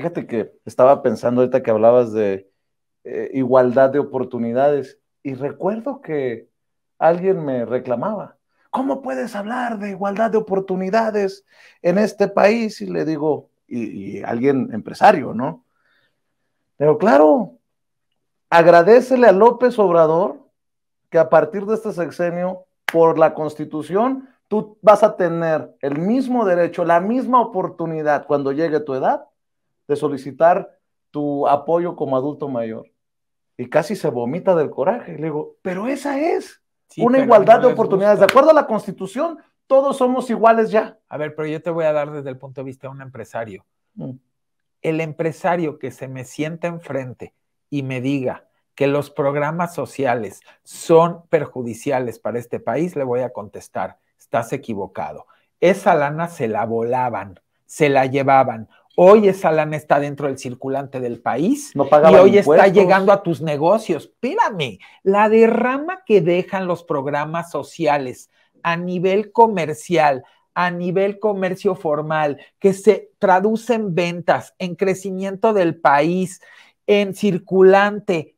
Fíjate que estaba pensando ahorita que hablabas de eh, igualdad de oportunidades y recuerdo que alguien me reclamaba, ¿cómo puedes hablar de igualdad de oportunidades en este país? Y le digo, y, alguien empresario, ¿no? Pero claro, agradecele a López Obrador que a partir de este sexenio, por la constitución, tú vas a tener el mismo derecho, la misma oportunidad cuando llegue tu edad de solicitar tu apoyo como adulto mayor. Y casi se vomita del coraje. Le digo, pero esa es una igualdad de oportunidades. De acuerdo a la Constitución, todos somos iguales ya. A ver, pero yo te voy a dar desde el punto de vista de un empresario. Mm. El empresario que se me sienta enfrente y me diga que los programas sociales son perjudiciales para este país, le voy a contestar, estás equivocado. Esa lana se la volaban, se la llevaban Hoy esa lana está dentro del circulante del país y hoy está llegando a tus negocios. Espérame, la derrama que dejan los programas sociales a nivel comercial, a nivel comercio formal, que se traduce en ventas, en crecimiento del país, en circulante.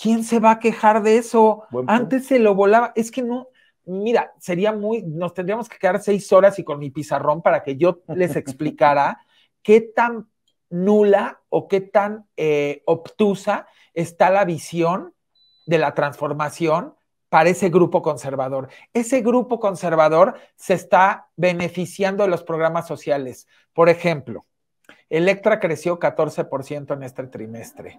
¿Quién se va a quejar de eso? Antes se lo volaba. Es que no, mira, sería muy, nos tendríamos que quedar seis horas y con mi pizarrón para que yo les explicara qué tan nula o qué tan eh, obtusa está la visión de la transformación para ese grupo conservador. Ese grupo conservador se está beneficiando de los programas sociales. Por ejemplo, Electra creció 14% en este trimestre.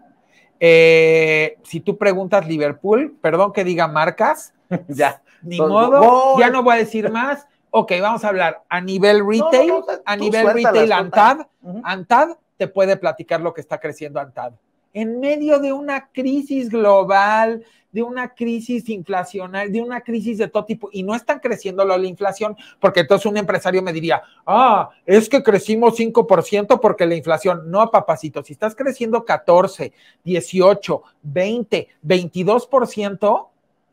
Eh, si tú preguntas Liverpool, perdón que diga marcas, ya, ni modo, ya ¡oh! no voy a decir más ok, vamos a hablar a nivel retail, a nivel retail, ANTAD, ANTAD te puede platicar lo que está creciendo ANTAD. En medio de una crisis global, de una crisis inflacional, de una crisis de todo tipo, y no están creciendo la inflación, porque entonces un empresario me diría, ah, es que crecimos 5% porque la inflación. No, papacito, si estás creciendo 14, 18, 20, 22%,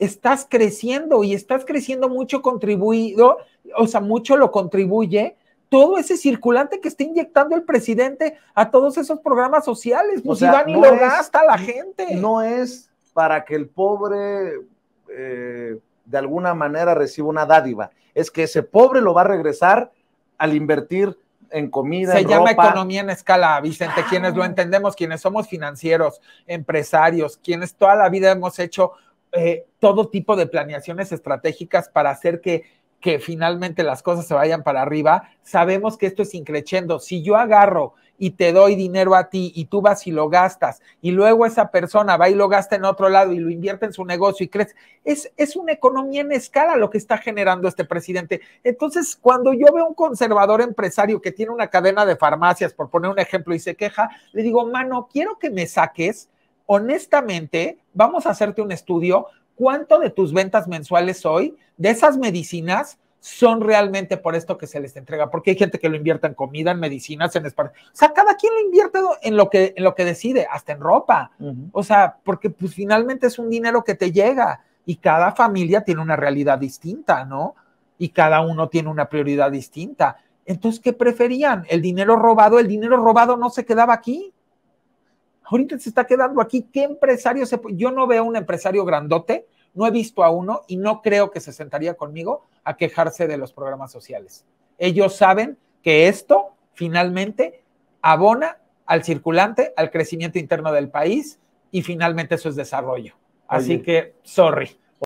estás creciendo y estás creciendo mucho contribuido, o sea, mucho lo contribuye todo ese circulante que está inyectando el presidente a todos esos programas sociales. Pues o y lo la gente. No es para que el pobre eh, de alguna manera reciba una dádiva, es que ese pobre lo va a regresar al invertir en comida. Se llama economía en escala, Vicente, quienes lo entendemos, quienes somos financieros, empresarios, quienes toda la vida hemos hecho eh, todo tipo de planeaciones estratégicas para hacer que, que finalmente las cosas se vayan para arriba, sabemos que esto es increchendo. Si yo agarro y te doy dinero a ti y tú vas y lo gastas y luego esa persona va y lo gasta en otro lado y lo invierte en su negocio y crece. Es, es una economía en escala lo que está generando este presidente. Entonces, cuando yo veo un conservador empresario que tiene una cadena de farmacias, por poner un ejemplo, y se queja, le digo, mano, quiero que me saques honestamente, vamos a hacerte un estudio, ¿cuánto de tus ventas mensuales hoy, de esas medicinas, son realmente por esto que se les entrega? Porque hay gente que lo invierte en comida, en medicinas, en españa O sea, cada quien lo invierte en lo que, en lo que decide, hasta en ropa. O sea, porque pues finalmente es un dinero que te llega y cada familia tiene una realidad distinta, ¿no? Y cada uno tiene una prioridad distinta. Entonces, ¿qué preferían? ¿El dinero robado? El dinero robado no se quedaba aquí. Ahorita se está quedando aquí. ¿Qué empresario se.? Yo no veo un empresario grandote, no he visto a uno y no creo que se sentaría conmigo a quejarse de los programas sociales. Ellos saben que esto finalmente abona al circulante, al crecimiento interno del país y finalmente eso es desarrollo. Así que, sorry.